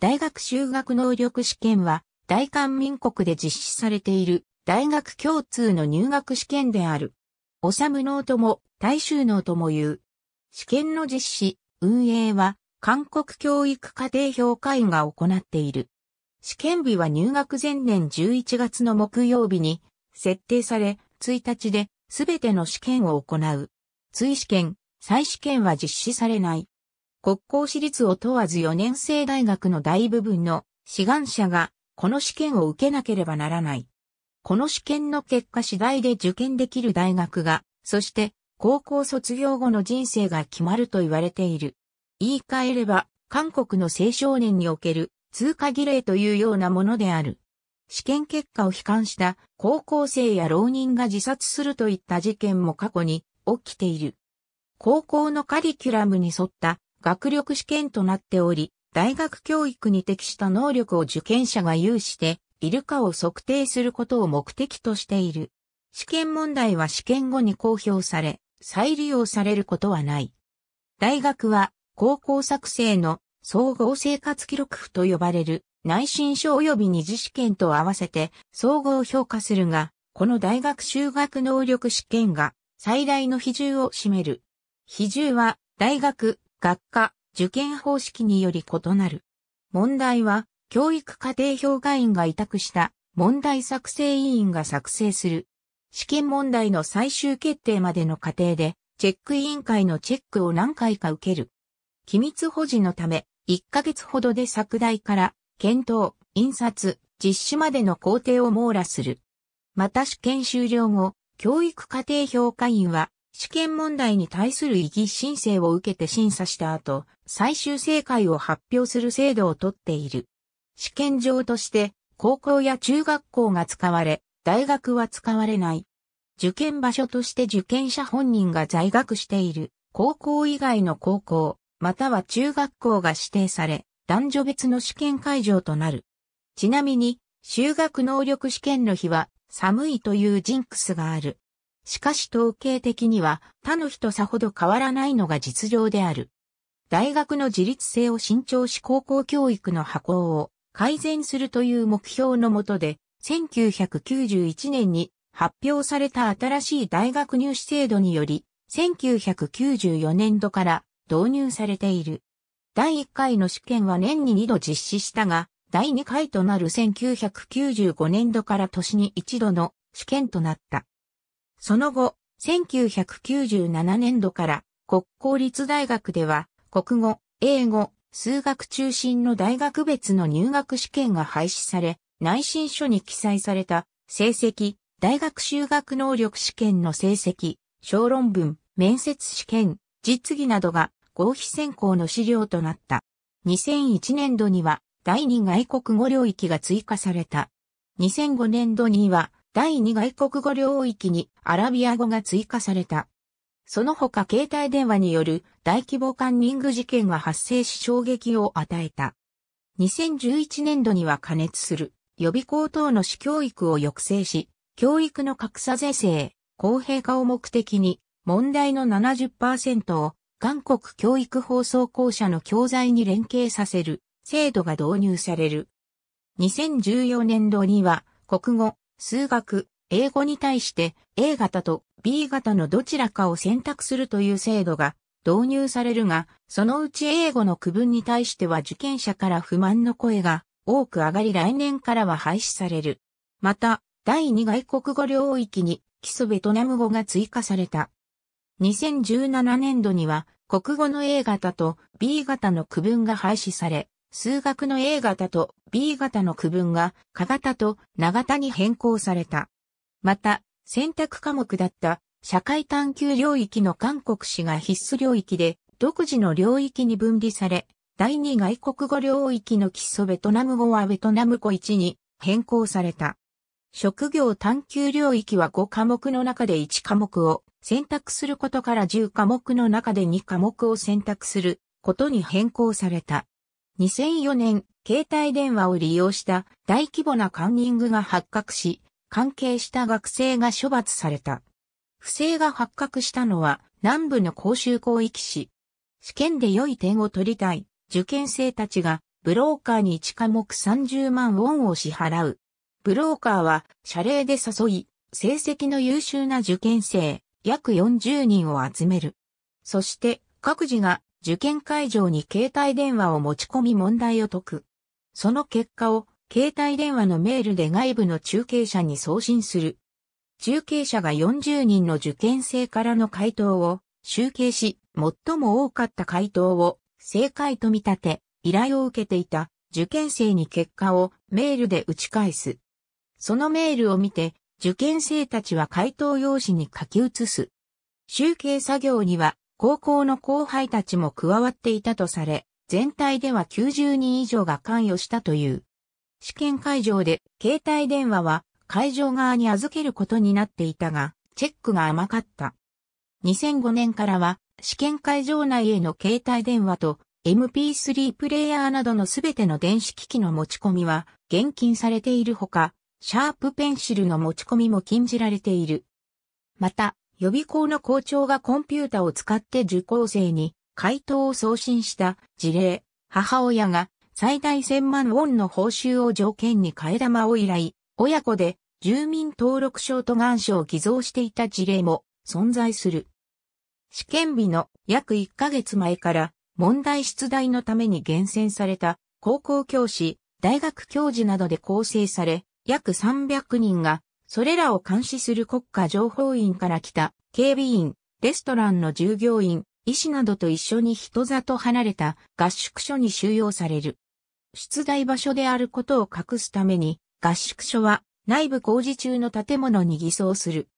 大学修学能力試験は、大韓民国で実施されている、大学共通の入学試験である。おさむ能とも、大衆能とも言う。試験の実施、運営は、韓国教育家庭評価員が行っている。試験日は入学前年11月の木曜日に設定され、1日で全ての試験を行う。追試験、再試験は実施されない。国公私立を問わず4年生大学の大部分の志願者がこの試験を受けなければならない。この試験の結果次第で受験できる大学が、そして高校卒業後の人生が決まると言われている。言い換えれば、韓国の青少年における通過儀礼というようなものである。試験結果を悲観した高校生や浪人が自殺するといった事件も過去に起きている。高校のカリキュラムに沿った学力試験となっており、大学教育に適した能力を受験者が有しているかを測定することを目的としている。試験問題は試験後に公表され、再利用されることはない。大学は高校作成の総合生活記録譜と呼ばれる内申書及び二次試験と合わせて総合評価するが、この大学修学能力試験が最大の比重を占める。比重は大学、学科、受験方式により異なる。問題は、教育家庭評価員が委託した問題作成委員が作成する。試験問題の最終決定までの過程で、チェック委員会のチェックを何回か受ける。機密保持のため、1ヶ月ほどで作題から、検討、印刷、実施までの工程を網羅する。また試験終了後、教育家庭評価員は試験問題に対する異議申請を受けて審査した後、最終正解を発表する制度をとっている。試験場として、高校や中学校が使われ、大学は使われない。受験場所として受験者本人が在学している、高校以外の高校、または中学校が指定され、男女別の試験会場となる。ちなみに、修学能力試験の日は寒いというジンクスがある。しかし統計的には他の人さほど変わらないのが実情である。大学の自立性を慎重し高校教育の箱行を改善するという目標のもとで、1991年に発表された新しい大学入試制度により、1994年度から導入されている。第1回の試験は年に2度実施したが、第2回となる1995年度から年に1度の試験となった。その後、1997年度から国公立大学では国語、英語、数学中心の大学別の入学試験が廃止され、内申書に記載された成績、大学修学能力試験の成績、小論文、面接試験、実技などが合否選考の資料となった。2001年度には第2外国語領域が追加された。2005年度には第2外国語領域にアラビア語が追加された。その他携帯電話による大規模カンニング事件が発生し衝撃を与えた。2011年度には加熱する予備校等の市教育を抑制し、教育の格差是正、公平化を目的に問題の70%を韓国教育放送校舎の教材に連携させる制度が導入される。2014年度には国語、数学、英語に対して A 型と B 型のどちらかを選択するという制度が導入されるが、そのうち英語の区分に対しては受験者から不満の声が多く上がり来年からは廃止される。また、第2外国語領域に基礎ベトナム語が追加された。2017年度には国語の A 型と B 型の区分が廃止され、数学の A 型と B 型の区分が、科型と長型に変更された。また、選択科目だった社会探求領域の韓国史が必須領域で、独自の領域に分離され、第二外国語領域の基礎ベトナム語はベトナム語1に変更された。職業探求領域は5科目の中で1科目を選択することから10科目の中で2科目を選択することに変更された。2004年、携帯電話を利用した大規模なカンニングが発覚し、関係した学生が処罰された。不正が発覚したのは南部の公衆広域市。試験で良い点を取りたい受験生たちがブローカーに1科目30万ウォンを支払う。ブローカーは謝礼で誘い、成績の優秀な受験生約40人を集める。そして各自が受験会場に携帯電話を持ち込み問題を解く。その結果を携帯電話のメールで外部の中継者に送信する。中継者が40人の受験生からの回答を集計し、最も多かった回答を正解と見立て、依頼を受けていた受験生に結果をメールで打ち返す。そのメールを見て、受験生たちは回答用紙に書き写す。集計作業には高校の後輩たちも加わっていたとされ、全体では90人以上が関与したという。試験会場で携帯電話は会場側に預けることになっていたが、チェックが甘かった。2005年からは試験会場内への携帯電話と MP3 プレイヤーなどのすべての電子機器の持ち込みは厳禁されているほか、シャープペンシルの持ち込みも禁じられている。また、予備校の校長がコンピュータを使って受講生に回答を送信した事例、母親が最大1000万ウォンの報酬を条件に替え玉を依頼、親子で住民登録証と願書を偽造していた事例も存在する。試験日の約1ヶ月前から問題出題のために厳選された高校教師、大学教授などで構成され、約300人がそれらを監視する国家情報院から来た警備員、レストランの従業員、医師などと一緒に人里離れた合宿所に収容される。出題場所であることを隠すために合宿所は内部工事中の建物に偽装する。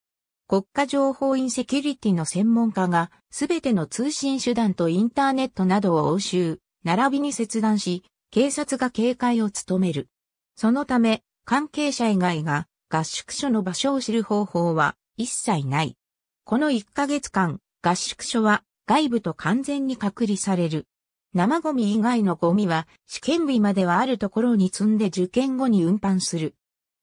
国家情報院セキュリティの専門家がすべての通信手段とインターネットなどを押収、並びに切断し、警察が警戒を務める。そのため、関係者以外が合宿所の場所を知る方法は一切ない。この1ヶ月間、合宿所は外部と完全に隔離される。生ゴミ以外のゴミは試験日まではあるところに積んで受験後に運搬する。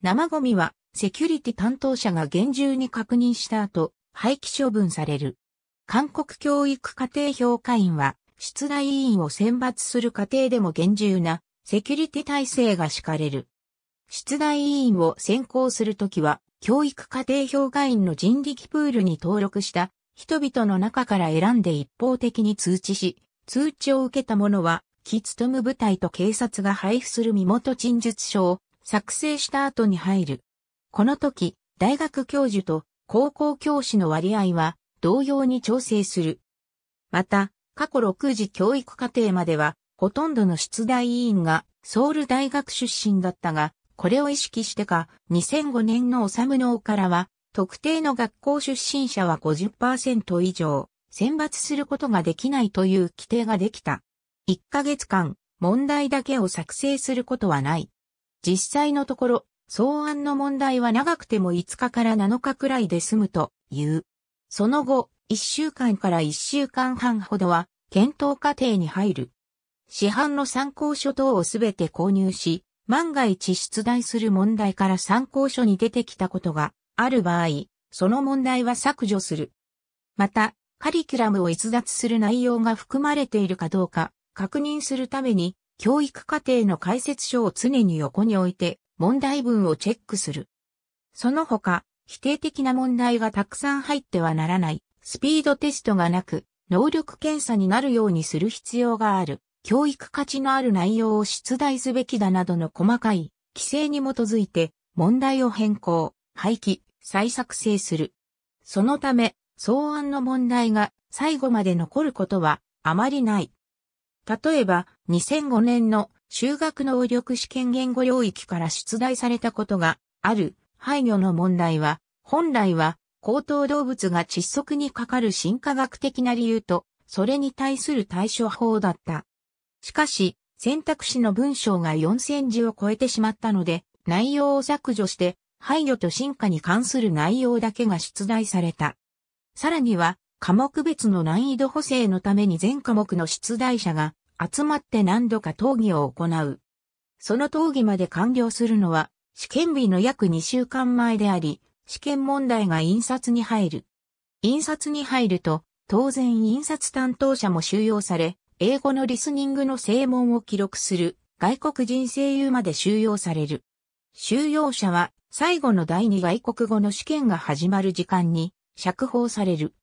生ゴミはセキュリティ担当者が厳重に確認した後、廃棄処分される。韓国教育課程評価員は出題委員を選抜する過程でも厳重なセキュリティ体制が敷かれる。出題委員を選考するときは、教育家庭評価員の人力プールに登録した人々の中から選んで一方的に通知し、通知を受けた者は、トム部隊と警察が配布する身元陳述書を作成した後に入る。この時、大学教授と高校教師の割合は同様に調整する。また、過去6次教育課程までは、ほとんどの出題委員がソウル大学出身だったが、これを意識してか、2005年の修おからは、特定の学校出身者は50%以上、選抜することができないという規定ができた。1ヶ月間、問題だけを作成することはない。実際のところ、草案の問題は長くても5日から7日くらいで済むという。その後、1週間から1週間半ほどは検討過程に入る。市販の参考書等をすべて購入し、万が一出題する問題から参考書に出てきたことがある場合、その問題は削除する。また、カリキュラムを逸脱する内容が含まれているかどうか確認するために、教育課程の解説書を常に横に置いて問題文をチェックする。その他、否定的な問題がたくさん入ってはならない、スピードテストがなく、能力検査になるようにする必要がある。教育価値のある内容を出題すべきだなどの細かい規制に基づいて問題を変更、廃棄、再作成する。そのため、草案の問題が最後まで残ることはあまりない。例えば、2005年の修学能力試験言語領域から出題されたことがある廃魚の問題は、本来は高等動物が窒息にかかる進化学的な理由と、それに対する対処法だった。しかし、選択肢の文章が4000字を超えてしまったので、内容を削除して、配慮と進化に関する内容だけが出題された。さらには、科目別の難易度補正のために全科目の出題者が集まって何度か討議を行う。その討議まで完了するのは、試験日の約2週間前であり、試験問題が印刷に入る。印刷に入ると、当然印刷担当者も収容され、英語のリスニングの正門を記録する外国人声優まで収容される。収容者は最後の第二外国語の試験が始まる時間に釈放される。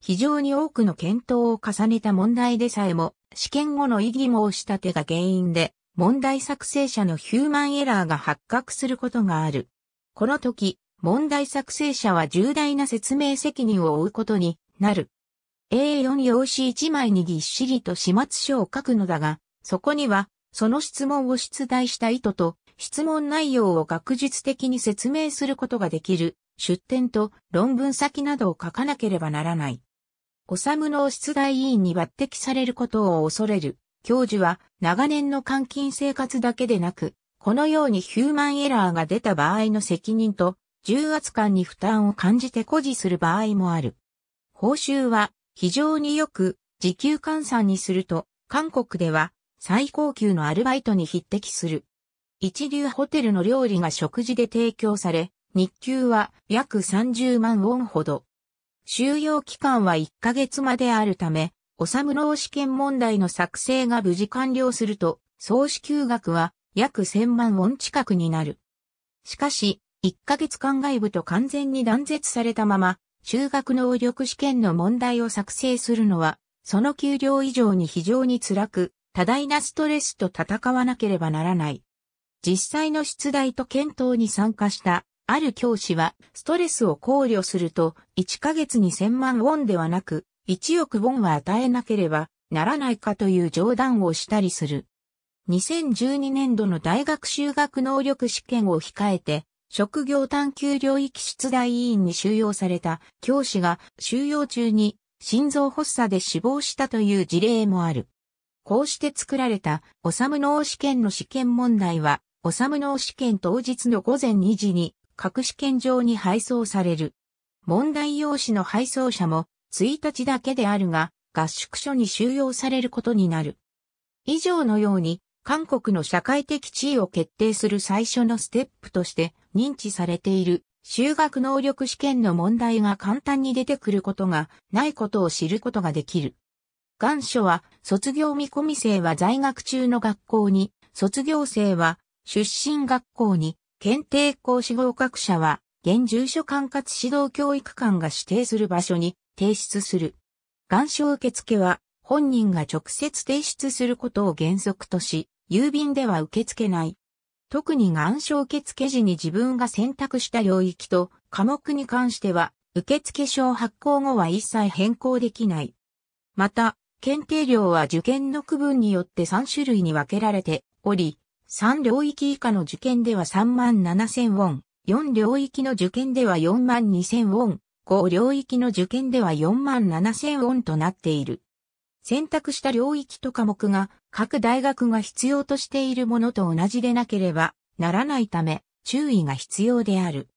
非常に多くの検討を重ねた問題でさえも試験後の異議申し立てが原因で問題作成者のヒューマンエラーが発覚することがある。この時、問題作成者は重大な説明責任を負うことになる。A4 用紙1枚にぎっしりと始末書を書くのだが、そこには、その質問を出題した意図と、質問内容を学術的に説明することができる、出典と論文先などを書かなければならない。おさむの出題委員に抜擢されることを恐れる。教授は長年の監禁生活だけでなく、このようにヒューマンエラーが出た場合の責任と、重圧感に負担を感じて誇示する場合もある。報酬は非常によく時給換算にすると、韓国では最高級のアルバイトに匹敵する。一流ホテルの料理が食事で提供され、日給は約30万ウォンほど。収容期間は1ヶ月まであるため、おさむろう試験問題の作成が無事完了すると、総支給額は約1000万ウォン近くになる。しかし、1ヶ月間外部と完全に断絶されたまま、修学能力試験の問題を作成するのは、その給料以上に非常に辛く、多大なストレスと戦わなければならない。実際の出題と検討に参加した、ある教師は、ストレスを考慮すると、1ヶ月に1000万ウォンではなく、1億ウォンは与えなければならないかという冗談をしたりする。2012年度の大学修学能力試験を控えて、職業探求領域出題委員に収容された教師が収容中に心臓発作で死亡したという事例もある。こうして作られた、おさむ脳試験の試験問題は、おさむ脳試験当日の午前2時に、各試験場に配送される。問題用紙の配送者も、1日だけであるが、合宿所に収容されることになる。以上のように、韓国の社会的地位を決定する最初のステップとして認知されている修学能力試験の問題が簡単に出てくることがないことを知ることができる。願書は卒業見込み生は在学中の学校に、卒業生は出身学校に、検定講師合格者は現住所管轄指導教育官が指定する場所に提出する。願書受付は本人が直接提出することを原則とし、郵便では受け付けない。特に願書受付時に自分が選択した領域と科目に関しては、受付証発行後は一切変更できない。また、検定量は受験の区分によって3種類に分けられており、3領域以下の受験では3万7千ウォン、4領域の受験では4万2千ウォン、5領域の受験では4万7千ウォンとなっている。選択した領域と科目が各大学が必要としているものと同じでなければならないため注意が必要である。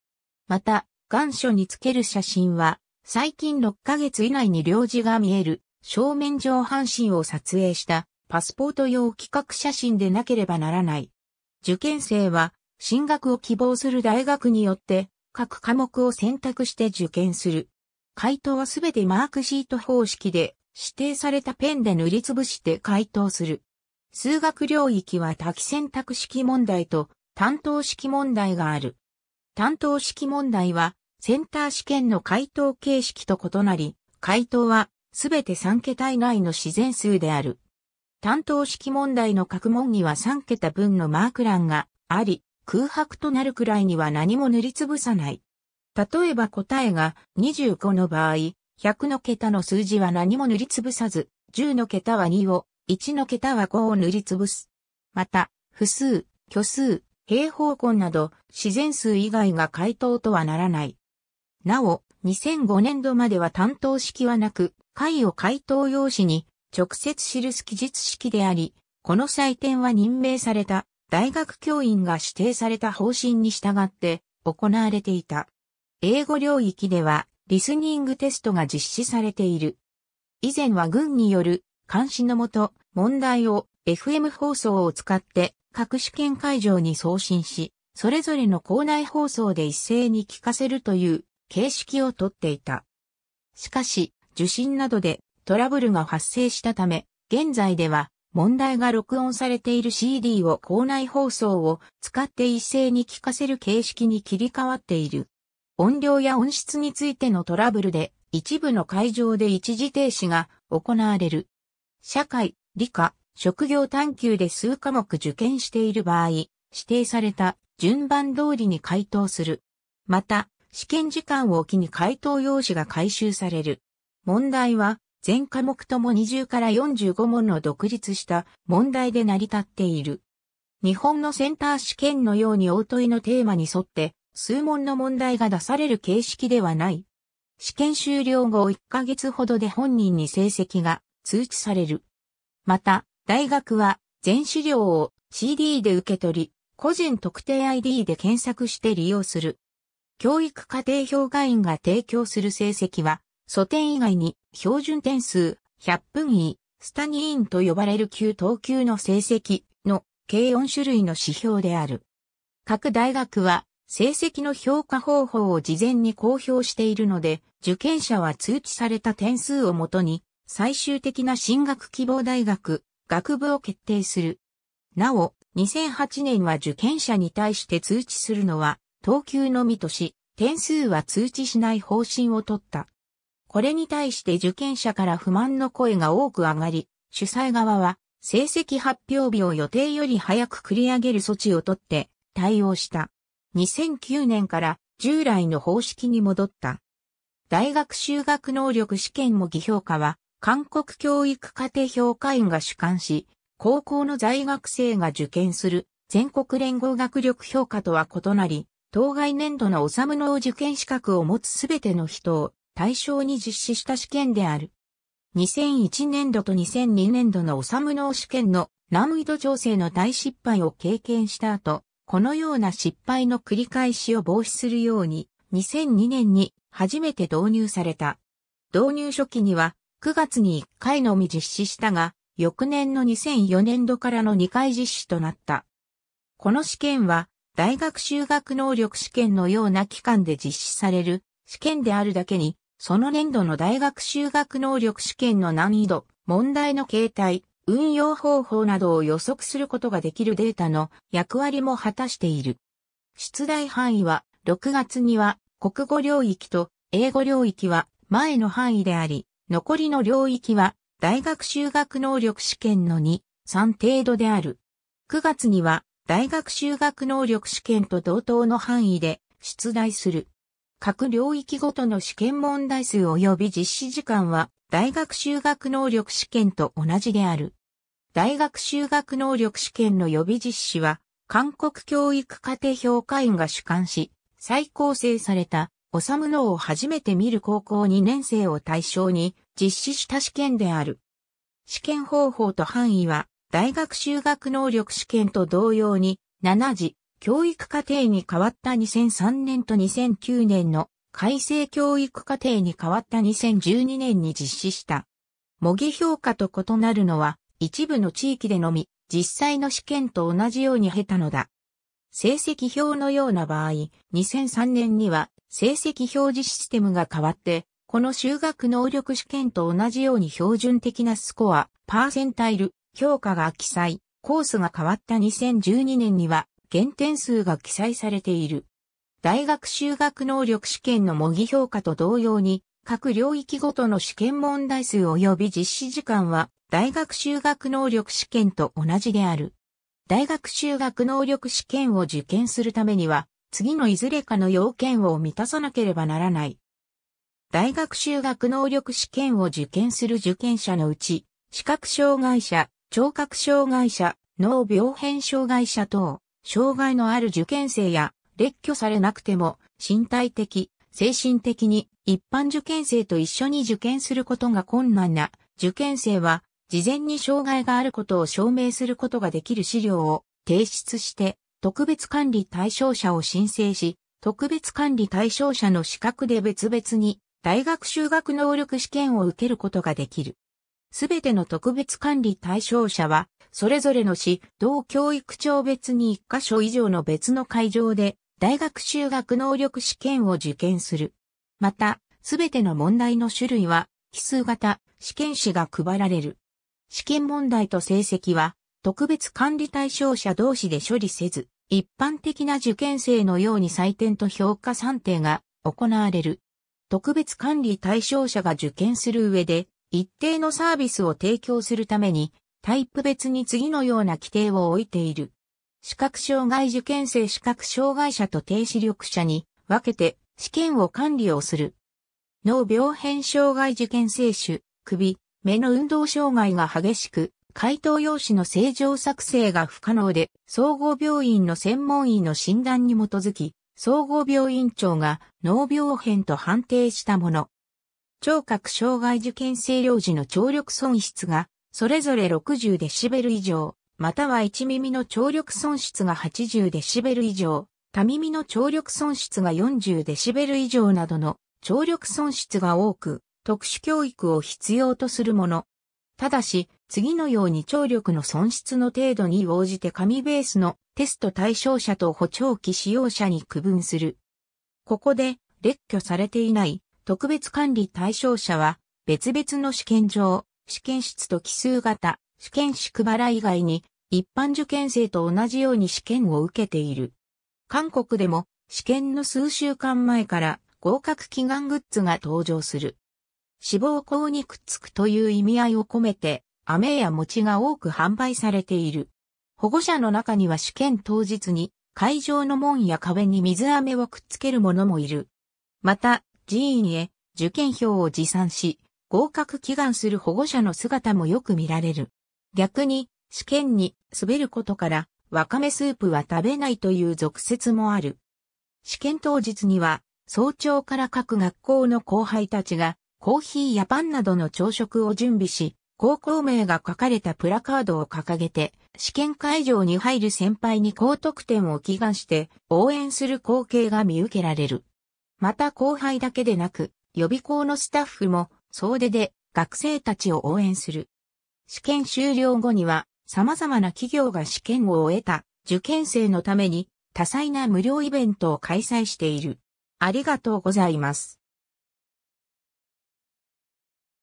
また、願書につける写真は、最近6ヶ月以内に領事が見える正面上半身を撮影したパスポート用企画写真でなければならない。受験生は進学を希望する大学によって各科目を選択して受験する。回答はすべてマークシート方式で指定されたペンで塗りつぶして回答する。数学領域は多岐選択式問題と担当式問題がある。担当式問題はセンター試験の回答形式と異なり、回答はすべて3桁以内の自然数である。担当式問題の各問には3桁分のマーク欄があり、空白となるくらいには何も塗りつぶさない。例えば答えが25の場合、100の桁の数字は何も塗りつぶさず、10の桁は2を、1の桁は5を塗りつぶす。また、複数、虚数、平方根など自然数以外が回答とはならない。なお、2005年度までは担当式はなく、解を回答用紙に直接記す記述式であり、この採点は任命された大学教員が指定された方針に従って行われていた。英語領域ではリスニングテストが実施されている。以前は軍による監視のもと、問題を FM 放送を使って各試験会場に送信し、それぞれの校内放送で一斉に聞かせるという形式をとっていた。しかし、受信などでトラブルが発生したため、現在では問題が録音されている CD を校内放送を使って一斉に聞かせる形式に切り替わっている。音量や音質についてのトラブルで一部の会場で一時停止が行われる。社会、理科、職業探求で数科目受験している場合、指定された順番通りに回答する。また、試験時間を置きに回答用紙が回収される。問題は、全科目とも20から45問の独立した問題で成り立っている。日本のセンター試験のように大問いのテーマに沿って数問の問題が出される形式ではない。試験終了後1ヶ月ほどで本人に成績が通知される。また、大学は全資料を CD で受け取り、個人特定 ID で検索して利用する。教育家庭評価員が提供する成績は、素点以外に標準点数100分位、スタニーンと呼ばれる級等級の成績の計4種類の指標である。各大学は成績の評価方法を事前に公表しているので、受験者は通知された点数をもとに最終的な進学希望大学、学部を決定する。なお、2008年は受験者に対して通知するのは、等級のみとし、点数は通知しない方針を取った。これに対して受験者から不満の声が多く上がり、主催側は、成績発表日を予定より早く繰り上げる措置を取って対応した。2009年から従来の方式に戻った。大学修学能力試験も偽評価は韓国教育家庭評価員が主管し、高校の在学生が受験する全国連合学力評価とは異なり、当該年度のおさむの受験資格を持つすべての人を対象に実施した試験である。2001年度と2002年度のおさむの試験の難易度調整の大失敗を経験した後、このような失敗の繰り返しを防止するように、2002年に初めて導入された。導入初期には、9月に1回のみ実施したが、翌年の2004年度からの2回実施となった。この試験は、大学修学能力試験のような期間で実施される試験であるだけに、その年度の大学修学能力試験の難易度、問題の形態、運用方法などを予測することができるデータの役割も果たしている。出題範囲は、6月には国語領域と英語領域は前の範囲であり、残りの領域は大学修学能力試験の2、3程度である。9月には大学修学能力試験と同等の範囲で出題する。各領域ごとの試験問題数及び実施時間は大学修学能力試験と同じである。大学修学能力試験の予備実施は韓国教育家庭評価員が主管し、再構成されたむのを初めて見る高校2年生を対象に実施した試験である。試験方法と範囲は、大学修学能力試験と同様に、7次、教育課程に変わった2003年と2009年の改正教育課程に変わった2012年に実施した。模擬評価と異なるのは、一部の地域でのみ、実際の試験と同じように経たのだ。成績表のような場合、2003年には成績表示システムが変わって、この修学能力試験と同じように標準的なスコア、パーセンタイル、評価が記載、コースが変わった2012年には、減点数が記載されている。大学修学能力試験の模擬評価と同様に、各領域ごとの試験問題数及び実施時間は、大学修学能力試験と同じである。大学修学能力試験を受験するためには、次のいずれかの要件を満たさなければならない。大学修学能力試験を受験する受験者のうち、視覚障害者、聴覚障害者、脳病変障害者等、障害のある受験生や、列挙されなくても、身体的、精神的に一般受験生と一緒に受験することが困難な受験生は事前に障害があることを証明することができる資料を提出して、特別管理対象者を申請し、特別管理対象者の資格で別々に大学修学能力試験を受けることができる。すべての特別管理対象者は、それぞれの市、同教育庁別に1カ所以上の別の会場で、大学修学能力試験を受験する。また、すべての問題の種類は、奇数型、試験紙が配られる。試験問題と成績は、特別管理対象者同士で処理せず、一般的な受験生のように採点と評価算定が行われる。特別管理対象者が受験する上で、一定のサービスを提供するために、タイプ別に次のような規定を置いている。視覚障害受験生視覚障害者と低視力者に分けて試験を管理をする。脳病変障害受験生種、首、目の運動障害が激しく、回答用紙の正常作成が不可能で、総合病院の専門医の診断に基づき、総合病院長が脳病変と判定したもの。聴覚障害受験生療時の聴力損失が、それぞれ60デシベル以上、または一耳の聴力損失が80デシベル以上、他耳の聴力損失が40デシベル以上などの聴力損失が多く、特殊教育を必要とするもの。ただし、次のように聴力の損失の程度に応じて紙ベースのテスト対象者と補聴器使用者に区分する。ここで、列挙されていない特別管理対象者は、別々の試験場、試験室と奇数型、試験宿払い以外に、一般受験生と同じように試験を受けている。韓国でも、試験の数週間前から合格祈願グッズが登場する。脂肪校にくっつくという意味合いを込めて、飴や餅が多く販売されている。保護者の中には試験当日に会場の門や壁に水飴をくっつける者もいる。また、寺院へ受験票を持参し、合格祈願する保護者の姿もよく見られる。逆に、試験に滑ることから、わかめスープは食べないという俗説もある。試験当日には、早朝から各学校の後輩たちが、コーヒーやパンなどの朝食を準備し、高校名が書かれたプラカードを掲げて、試験会場に入る先輩に高得点を祈願して応援する光景が見受けられる。また後輩だけでなく、予備校のスタッフも総出で学生たちを応援する。試験終了後には様々な企業が試験を終えた受験生のために多彩な無料イベントを開催している。ありがとうございます。